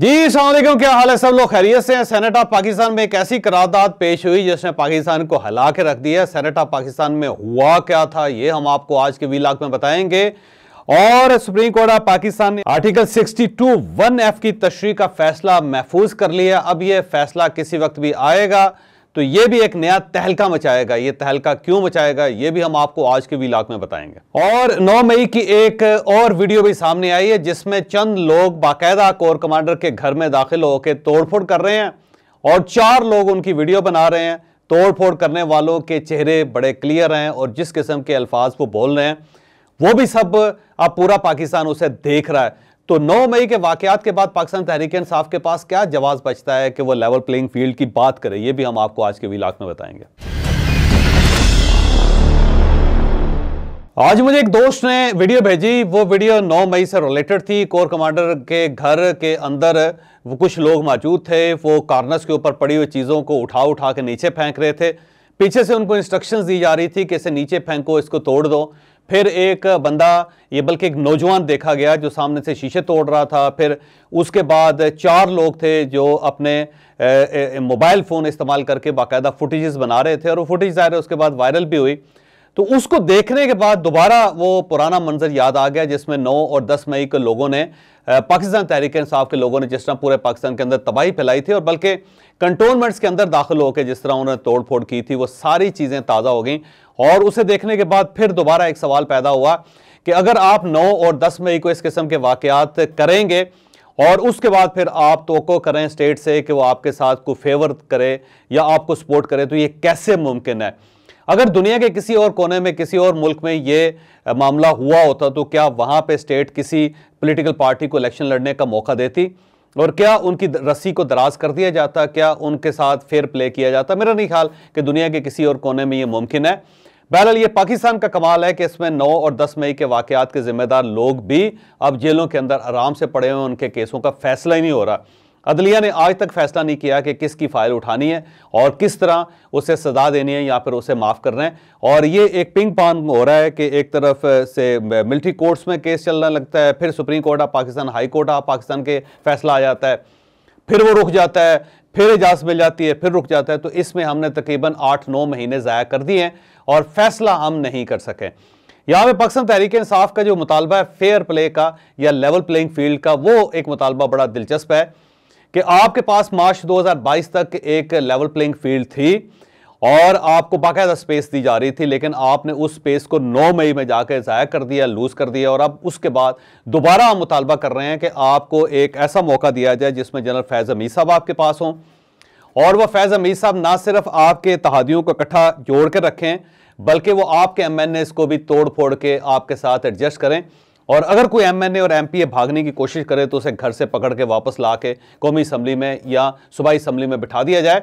जी सलामकुम क्या हाल है सब लोग खैरियत से हैं सेनेट ऑफ पाकिस्तान में एक ऐसी करारदाद पेश हुई जिसने पाकिस्तान को हिला के रख दिया सेनेट ऑफ पाकिस्तान में हुआ क्या था ये हम आपको आज के वीलाग में बताएंगे और सुप्रीम कोर्ट ऑफ पाकिस्तान ने आर्टिकल 62 वन एफ की तशरी का फैसला महफूज कर लिया अब यह फैसला किसी वक्त भी आएगा तो यह भी एक नया तहलका मचाएगा यह तहलका क्यों मचाएगा यह भी हम आपको आज के वीलाक में बताएंगे और 9 मई की एक और वीडियो भी सामने आई है जिसमें चंद लोग बाकायदा कोर कमांडर के घर में दाखिल होकर तोड़फोड़ कर रहे हैं और चार लोग उनकी वीडियो बना रहे हैं तोड़फोड़ करने वालों के चेहरे बड़े क्लियर हैं और जिस किस्म के अल्फाज वो बोल रहे हैं वो भी सब अब पूरा पाकिस्तान उसे देख रहा है तो 9 मई के वाकयात के बाद पाकिस्तान तहरीक इंसाफ के पास क्या जवाब बचता है कि वो लेवल प्लेइंग फील्ड की बात करें ये भी हम आपको आज के विलाक में बताएंगे आज मुझे एक दोस्त ने वीडियो भेजी वो वीडियो 9 मई से रिलेटेड थी कोर कमांडर के घर के अंदर वो कुछ लोग मौजूद थे वो कार्नस के ऊपर पड़ी हुई चीज़ों को उठा उठा के नीचे फेंक रहे थे पीछे से उनको इंस्ट्रक्शंस दी जा रही थी कि इसे नीचे फेंको इसको तोड़ दो फिर एक बंदा ये बल्कि एक नौजवान देखा गया जो सामने से शीशे तोड़ रहा था फिर उसके बाद चार लोग थे जो अपने मोबाइल फ़ोन इस्तेमाल करके बाकायदा फुटेजेस बना रहे थे और वो फुटेज आ रहे उसके बाद वायरल भी हुई तो उसको देखने के बाद दोबारा वो पुराना मंजर याद आ गया जिसमें 9 और 10 मई को लोगों ने पाकिस्तान तहरीक इंसाफ के लोगों ने जिस तरह पूरे पाकिस्तान के अंदर तबाही फैलाई थी और बल्कि कंटोनमेंट्स के अंदर दाखिल होकर जिस तरह उन्होंने तोड़ फोड़ की थी वो सारी चीज़ें ताज़ा हो गई और उसे देखने के बाद फिर दोबारा एक सवाल पैदा हुआ कि अगर आप नौ और दस मई को इस किस्म के वाक़ात करेंगे और उसके बाद फिर आप तो करें स्टेट से कि वो आपके साथ को फेवर करे या आपको सपोर्ट करे तो ये कैसे मुमकिन है अगर दुनिया के किसी और कोने में किसी और मुल्क में ये मामला हुआ होता तो क्या वहाँ पे स्टेट किसी पॉलिटिकल पार्टी को इलेक्शन लड़ने का मौका देती और क्या उनकी रस्सी को दराज कर दिया जाता क्या उनके साथ फेयर प्ले किया जाता मेरा नहीं ख्याल कि दुनिया के किसी और कोने में ये मुमकिन है बहरहाल ये पाकिस्तान का कमाल है कि इसमें 9 और 10 मई के वाकयात के जिम्मेदार लोग भी अब जेलों के अंदर आराम से पड़े हुए उनके केसों का फैसला ही नहीं हो रहा अदलिया ने आज तक फैसला नहीं किया कि किसकी फाइल उठानी है और किस तरह उसे सजा देनी है या फिर उसे माफ़ करना है और ये एक पिंग पांग हो रहा है कि एक तरफ से मिलिट्री कोर्ट्स में केस चलना लगता है फिर supreme court of Pakistan high court of Pakistan के फैसला आ जाता है फिर वो रुक जाता है फिर इजाज़त मिल जाती है फिर रुक जाता है तो इसमें हमने तकरीबन आठ नौ महीने ज़ाया कर दिए हैं और फैसला हम नहीं कर सकें यहाँ पे पाकिस्तान तहरीक इंसाफ का जो मुतालबा है फेयर प्ले का या लेवल प्लेइंग फील्ड का वो एक मुतालबा बड़ा दिलचस्प है कि आपके पास मार्च 2022 तक एक लेवल प्लेइंग फील्ड थी और आपको बाकायदा स्पेस दी जा रही थी लेकिन आपने उस स्पेस को 9 मई में जाकर ज़ाया कर दिया लूज़ कर दिया और अब उसके बाद दोबारा हम मुतालबा कर रहे हैं कि आपको एक ऐसा मौका दिया जाए जिसमें जनरल फैज़ अमीर साहब आपके पास हों और वह फैज़ अमीर साहब ना सिर्फ आपके तहादियों को इकट्ठा जोड़ कर रखें बल्कि वो आपके एम एन एस को भी तोड़ फोड़ के आपके साथ एडजस्ट करें और अगर कोई एमएनए और एमपीए भागने की कोशिश करे तो उसे घर से पकड़ के वापस ला के कौमी असम्बली में या सूबाई असम्बली में बिठा दिया जाए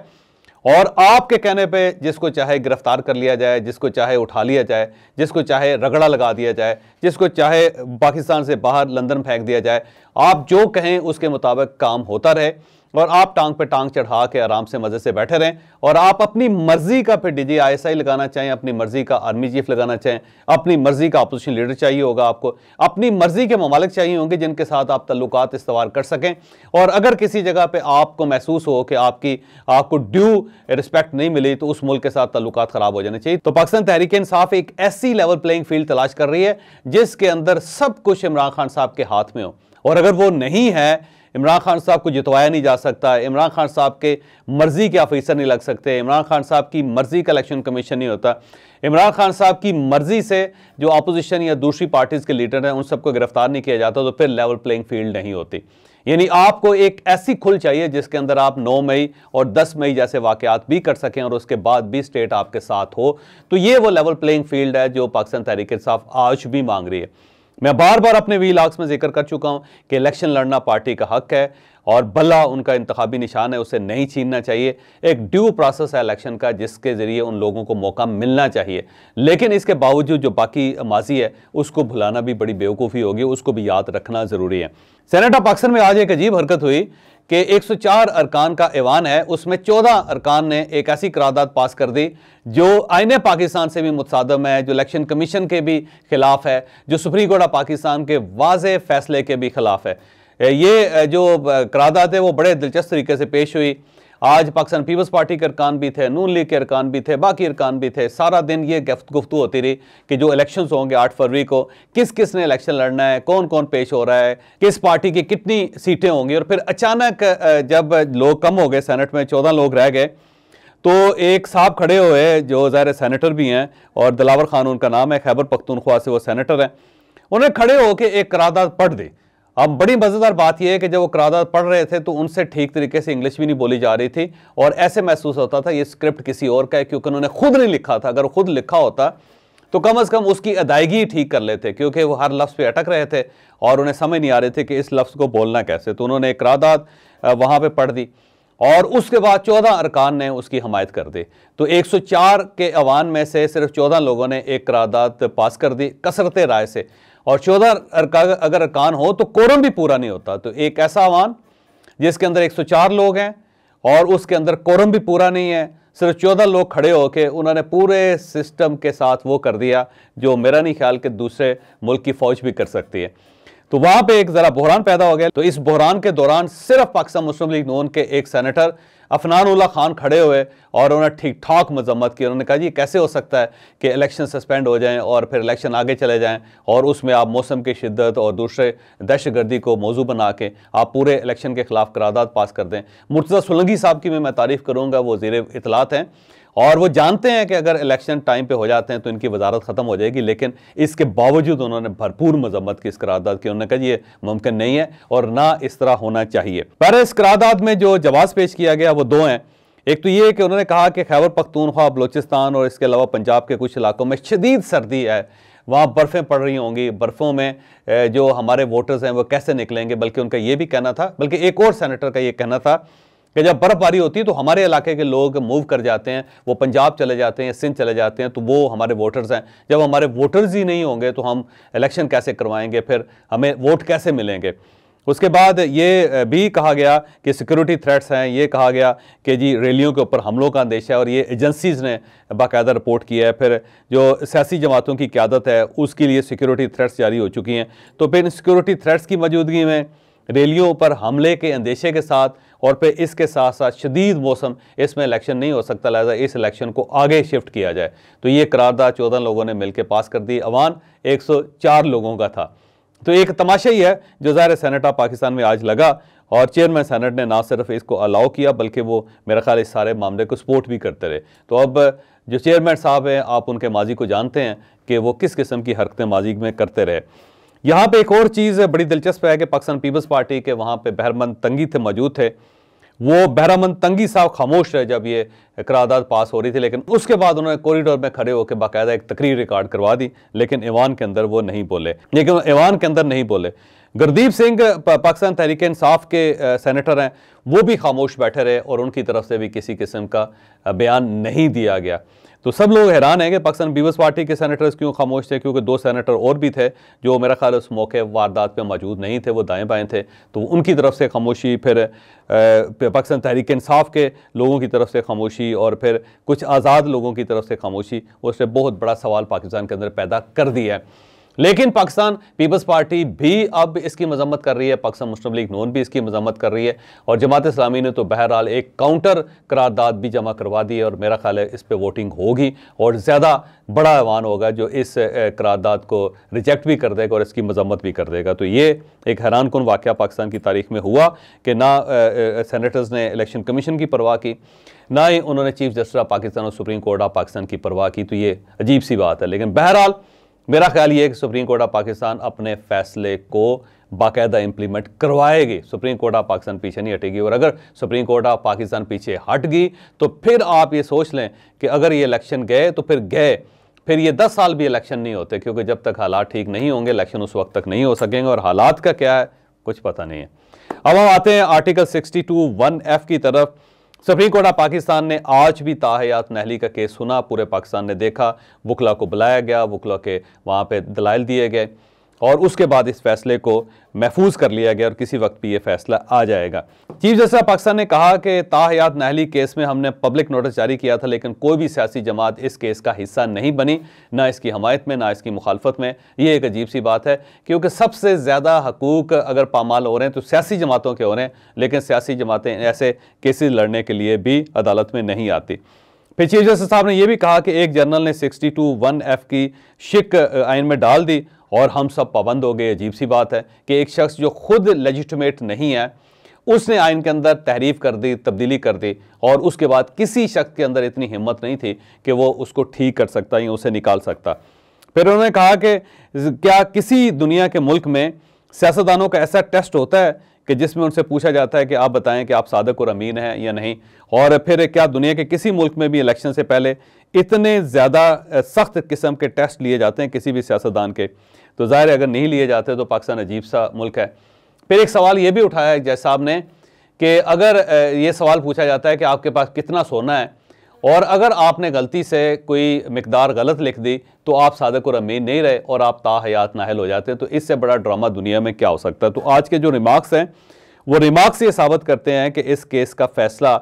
और आपके कहने पे जिसको चाहे गिरफ्तार कर लिया जाए जिसको चाहे उठा लिया जाए जिसको चाहे रगड़ा लगा दिया जाए जिसको चाहे पाकिस्तान से बाहर लंदन फेंक दिया जाए आप जो कहें उसके मुताबिक काम होता रहे और आप टांग पे टांग चढ़ा के आराम से मज़े से बैठे रहें और आप अपनी मर्ज़ी का फिर डी आई लगाना चाहें अपनी मर्ज़ी का आर्मी चीफ लगाना चाहें अपनी मर्ज़ी का अपोजिशन लीडर चाहिए होगा आपको अपनी मर्ज़ी के ममालिक चाहिए होंगे जिनके साथ आप तल्लुक इस्तेवाल कर सकें और अगर किसी जगह पर आपको महसूस हो कि आपकी आपको ड्यू रिस्पेक्ट नहीं मिली तो उस मुल्क के साथ तल्लु ख़राब हो जाने चाहिए तो पाकिस्तान तहरीक इंसाफ एक ऐसी लेवल प्लेइंग फील्ड तलाश कर रही है जिसके अंदर सब कुछ इमरान खान साहब के हाथ में हो और अगर वो नहीं है इमरान खान साहब को जितवाया नहीं जा सकता इमरान खान साहब के मर्ज़ी के ऑफिसर नहीं लग सकते इमरान खान साहब की मर्ज़ी का इलेक्शन कमीशन नहीं होता इमरान खान साहब की मर्ज़ी से जो अपोजिशन या दूसरी पार्टीज़ के लीडर हैं उन सबको गिरफ्तार नहीं किया जाता तो फिर लेवल प्लेइंग फील्ड नहीं होती यानी आपको एक ऐसी खुल चाहिए जिसके अंदर आप 9 मई और 10 मई जैसे वाकयात भी कर सकें और उसके बाद भी स्टेट आपके साथ हो तो ये वो लेवल प्लेइंग फील्ड है जो पाकिस्तान तहरीक साफ आज भी मांग रही है मैं बार बार अपने वी लाग्स में जिक्र कर चुका हूं कि इलेक्शन लड़ना पार्टी का हक है और भला उनका इंतबी निशान है उसे नहीं छीनना चाहिए एक ड्यू प्रोसेस है इलेक्शन का जिसके ज़रिए उन लोगों को मौका मिलना चाहिए लेकिन इसके बावजूद जो बाकी माजी है उसको भुलाना भी बड़ी बेवकूफ़ी होगी उसको भी याद रखना ज़रूरी है सेनेट ऑफ पाकिस्तान में आज एक अजीब हरकत हुई कि 104 अरकान का ऐवान है उसमें 14 अरकान ने एक ऐसी करारदाद पास कर दी जो आइन पाकिस्तान से भी मुतदम है जो इलेक्शन कमीशन के भी खिलाफ है जो सुप्रीम कोर्ट ऑफ पाकिस्तान के वाज फैसले के भी खिलाफ है ये जो करारदाद है वो बड़े दिलचस्प तरीके से पेश हुई आज पाकिस्तान पीपल्स पार्टी के अरकान भी थे नून लीग के अरकान भी थे बाकी अरकान भी थे सारा दिन ये गुफ्तु होती रही कि जो इलेक्शन होंगे आठ फरवरी को किस किस ने इलेक्शन लड़ना है कौन कौन पेश हो रहा है किस पार्टी की कितनी सीटें होंगी और फिर अचानक जब लोग कम हो गए सेनेट में चौदह लोग रह गए तो एक साहब खड़े हुए जो ज़ाहिर सैनिटर भी हैं और दिलावर खान उनका नाम है खैबर पख्तूनख्वा से वो सेनेटर हैं उन्हें खड़े होकर एक करारदाद पढ़ दी अब बड़ी मज़ेदार बात यह है कि जब वो करादा पढ़ रहे थे तो उनसे ठीक तरीके से इंग्लिश भी नहीं बोली जा रही थी और ऐसे महसूस होता था ये स्क्रिप्ट किसी और का है क्योंकि उन्होंने खुद नहीं लिखा था अगर खुद लिखा होता तो कम अज़ कम उसकी अदायगी ठीक कर लेते क्योंकि वो हर लफ्ज़ पे अटक रहे थे और उन्हें समझ नहीं आ रहे थे कि इस लफ्ज़ को बोलना कैसे तो उन्होंने एक रादात वहाँ पर पढ़ दी और उसके बाद चौदह अरकान ने उसकी हमायत कर दी तो एक सौ चार के अवान में से सिर्फ चौदह लोगों ने एक करारदाद पास कर दी कसरत राय से और चौदह अगर अरकान हो तो कोरम भी पूरा नहीं होता तो एक ऐसा अवान जिसके अंदर 104 लोग हैं और उसके अंदर कोरम भी पूरा नहीं है सिर्फ चौदह लोग खड़े होकर उन्होंने पूरे सिस्टम के साथ वो कर दिया जो मेरा नहीं ख्याल कि दूसरे मुल्क की फ़ौज भी कर सकती है तो वहां पे एक जरा बहरान पैदा हो गया तो इस बहरान के दौरान सिर्फ पाकिस्तान मुस्लिम लीग नून के एक सेनेटर अफनान उल्ला खान खड़े हुए और उन्होंने ठीक ठाक मजम्मत की उन्होंने कहा जी कैसे हो सकता है कि इलेक्शन सस्पेंड हो जाएं और फिर इलेक्शन आगे चले जाएं और उसमें आप मौसम की शिद्दत और दूसरे दहशतगर्दी को मौजू बना के आप पूरे इलेक्शन के खिलाफ करारदादा पास कर दें मुर्तज़ा सुलंगी साहब की भी मैं तारीफ़ करूँगा वो ज़ीर इतलात हैं और वो जानते हैं कि अगर इलेक्शन टाइम पे हो जाते हैं तो इनकी वजारत ख़त्म हो जाएगी लेकिन इसके बावजूद उन्होंने भरपूर मजम्मत की इस करारदाद की उन्होंने कहा ये मुमकिन नहीं है और ना इस तरह होना चाहिए इस करारदाद में जो जवाब पेश किया गया वो दो हैं एक तो ये कि उन्होंने कहा कि खैबर पख्तूनख्वा बलोचिस्तान और इसके अलावा पंजाब के कुछ इलाकों में शदीद सर्दी है वहाँ बर्फ़ें पड़ रही होंगी बर्फ़ों में जो हमारे वोटर्स हैं वो कैसे निकलेंगे बल्कि उनका ये भी कहना था बल्कि एक और सेनेटर का ये कहना था कि जब बर्फबारी होती है तो हमारे इलाके के लोग मूव कर जाते हैं वो पंजाब चले जाते हैं सिंध चले जाते हैं तो वो हमारे वोटर्स हैं जब हमारे वोटर्स ही नहीं होंगे तो हम इलेक्शन कैसे करवाएंगे फिर हमें वोट कैसे मिलेंगे उसके बाद ये भी कहा गया कि सिक्योरिटी थ्रेट्स हैं ये कहा गया कि जी रैलियों के ऊपर हमलों का अंदेशा है और ये एजेंसीज़ ने बाकायदा रिपोर्ट किया है फिर जो सियासी जमातों की क्यादत है उसके लिए सिक्योरिटी थ्रेट्स जारी हो चुकी हैं तो फिर इन सिक्योरिटी थ्रेट्स की मौजूदगी में रैलियों पर हमले के अंदेशे के साथ और फिर इसके साथ साथ शदीद मौसम इसमें इलेक्शन नहीं हो सकता लिहाजा इस इलेक्शन को आगे शिफ्ट किया जाए तो ये करारदा चौदह लोगों ने मिलकर पास कर दी अवान एक सौ चार लोगों का था तो एक तमाशा ही है जो ज़ाहिर सैनट ऑफ पाकिस्तान में आज लगा और चेयरमैन सैनेट ने ना सिर्फ इसको अलाउ किया बल्कि वो मेरा ख्याल इस सारे मामले को सपोर्ट भी करते रहे तो अब जो चेयरमैन साहब हैं आप उनके माजी को जानते हैं कि वो किस किस्म की हरकतें माजी में करते रहे यहाँ पे एक और चीज़ बड़ी दिलचस्प है कि पाकिस्तान पीपल्स पार्टी के वहाँ पे बहरमंद तंगी थे मौजूद थे वो बहरामंद तंगी साहब खामोश रहे जब ये करारदाद पास हो रही थी लेकिन उसके बाद उन्होंने कॉरिडोर में खड़े होकर बाकायदा एक तकरीर रिकॉर्ड करवा दी लेकिन ईवान के अंदर वो नहीं बोले लेकिन ईवान के अंदर नहीं बोले गुरदीप सिंह पाकिस्तान तहरीक इंसाफ के सेनेटर हैं वो भी खामोश बैठे रहे और उनकी तरफ से भी किसी किस्म का बयान नहीं दिया गया तो सब लोग हैरान हैं कि पाकिस्तान पीपल्स पार्टी के सेनेटर्स क्यों खामोश थे क्योंकि दो सेनेटर और भी थे जो मेरा ख्याल उस मौके वारदात पे मौजूद नहीं थे वो दाएं बाएं थे तो उनकी तरफ से खामोशी फिर पाकिस्तान तहरीक इंसाफ के लोगों की तरफ से खामोशी और फिर कुछ आज़ाद लोगों की तरफ से खामोशी उसने बहुत बड़ा सवाल पाकिस्तान के अंदर पैदा कर दिया है लेकिन पाकिस्तान पीपल्स पार्टी भी अब इसकी मजम्मत कर रही है पाकिस्तान मुस्लिम लीग नून भी इसकी मजम्मत कर रही है और जमात इस्लामी ने तो बहरहाल एक काउंटर करारदाद भी जमा करवा दी है और मेरा ख्याल है इस पर वोटिंग होगी और ज़्यादा बड़ा ऐवान होगा जो इस करारदाद को रिजेक्ट भी कर देगा और इसकी मजम्मत भी कर देगा तो ये एक हैरान कन वाक़ पाकिस्तान की तारीख में हुआ कि ना सैनिटर्स ने इलेक्शन कमीशन की परवाह की ना ही उन्होंने चीफ जस्टिस ऑफ पाकिस्तान और सुप्रीम कोर्ट ऑफ पाकिस्तान की परवाह की तो ये अजीब सी बात है लेकिन बहरहाल मेरा ख्याल ये है कि सुप्रीम कोर्ट ऑफ पाकिस्तान अपने फैसले को बाकायदा इंप्लीमेंट करवाएगी सुप्रीम कोर्ट ऑफ पाकिस्तान पीछे नहीं हटेगी और अगर सुप्रीम कोर्ट ऑफ पाकिस्तान पीछे हट गई तो फिर आप ये सोच लें कि अगर ये इलेक्शन गए तो फिर गए फिर ये दस साल भी इलेक्शन नहीं होते क्योंकि जब तक हालात ठीक नहीं होंगे इलेक्शन उस वक्त तक नहीं हो सकेंगे और हालात का क्या है कुछ पता नहीं है अब हम आते हैं article sixty two one F की तरफ सुप्रीम कोर्ट ऑफ पाकिस्तान ने आज भी ताहयात नहली का केस सुना पूरे पाकिस्तान ने देखा वकला को बुलाया गया वकला के वहाँ पर दलाइल दिए गए और उसके बाद इस फैसले को महफूज कर लिया गया और किसी वक्त भी ये फैसला आ जाएगा चीफ जस्टिस ऑफ पाकिस्तान ने कहा कि ताहयात नहली केस में हमने पब्लिक नोटिस जारी किया था लेकिन कोई भी सियासी जमात इस केस का हिस्सा नहीं बनी ना इसकी हमायत में ना इसकी मुखालफत में ये एक अजीब सी बात है क्योंकि सबसे ज़्यादा हकूक अगर पामाल हो रहे हैं तो सियासी जमातों के हो रहे हैं लेकिन सियासी जमातें ऐसे केसेज लड़ने के लिए भी अदालत में नहीं आती फिर चीफ जस्टिस साहब ने यह भी कहा कि एक जनरल ने सिक्सटी टू वन एफ की शिक आइन में डाल दी और हम सब पाबंद हो गए अजीब सी बात है कि एक शख्स जो खुद लजिस्टमेट नहीं है उसने आयन के अंदर तहरीफ कर दी तब्दीली कर दी और उसके बाद किसी शख्स के अंदर इतनी हिम्मत नहीं थी कि वो उसको ठीक कर सकता या उसे निकाल सकता फिर उन्होंने कहा कि क्या किसी दुनिया के मुल्क में सियासतदानों का ऐसा टेस्ट होता है कि जिसमें उनसे पूछा जाता है कि आप बताएं कि आप सादक और अमीन हैं या नहीं और फिर क्या दुनिया के किसी मुल्क में भी इलेक्शन से पहले इतने ज़्यादा सख्त किस्म के टेस्ट लिए जाते हैं किसी भी सियासतदान के तो ज़ाहिर अगर नहीं लिए जाते तो पाकिस्तान अजीब सा मुल्क है फिर एक सवाल ये भी उठाया जय साहब ने कि अगर ये सवाल पूछा जाता है कि आपके पास कितना सोना है और अगर आपने गलती से कोई मकदार गलत लिख दी तो आप सादक और अमीन नहीं रहे और आप ताहयात नाहल हो जाते हैं तो इससे बड़ा ड्रामा दुनिया में क्या हो सकता है तो आज के जो रिमार्क्स हैं वो रिमार्क्स ये साबित करते हैं कि इस केस का फैसला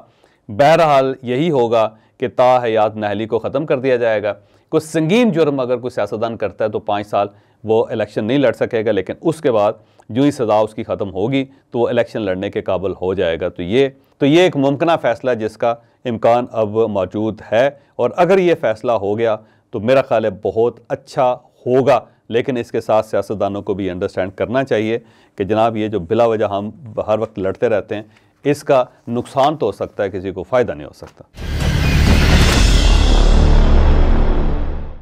बहरहाल यही होगा कि ताहयात नाहली को ख़त्म कर दिया जाएगा कुछ संगीन जुर्म अगर कोई सियासतदान करता है तो पाँच साल वो इलेक्शन नहीं लड़ सकेगा लेकिन उसके बाद जो ही सज़ा उसकी ख़त्म होगी तो वो इलेक्शन लड़ने के काबिल हो जाएगा तो ये तो ये एक मुमकिन फ़ैसला जिसका इम्कान अब मौजूद है और अगर ये फ़ैसला हो गया तो मेरा ख्याल है बहुत अच्छा होगा लेकिन इसके साथ सियासतदानों को भी अंडरस्टैंड करना चाहिए कि जनाब ये जो बिला वजह हम हर वक्त लड़ते रहते हैं इसका नुकसान तो हो सकता है किसी को फ़ायदा नहीं हो सकता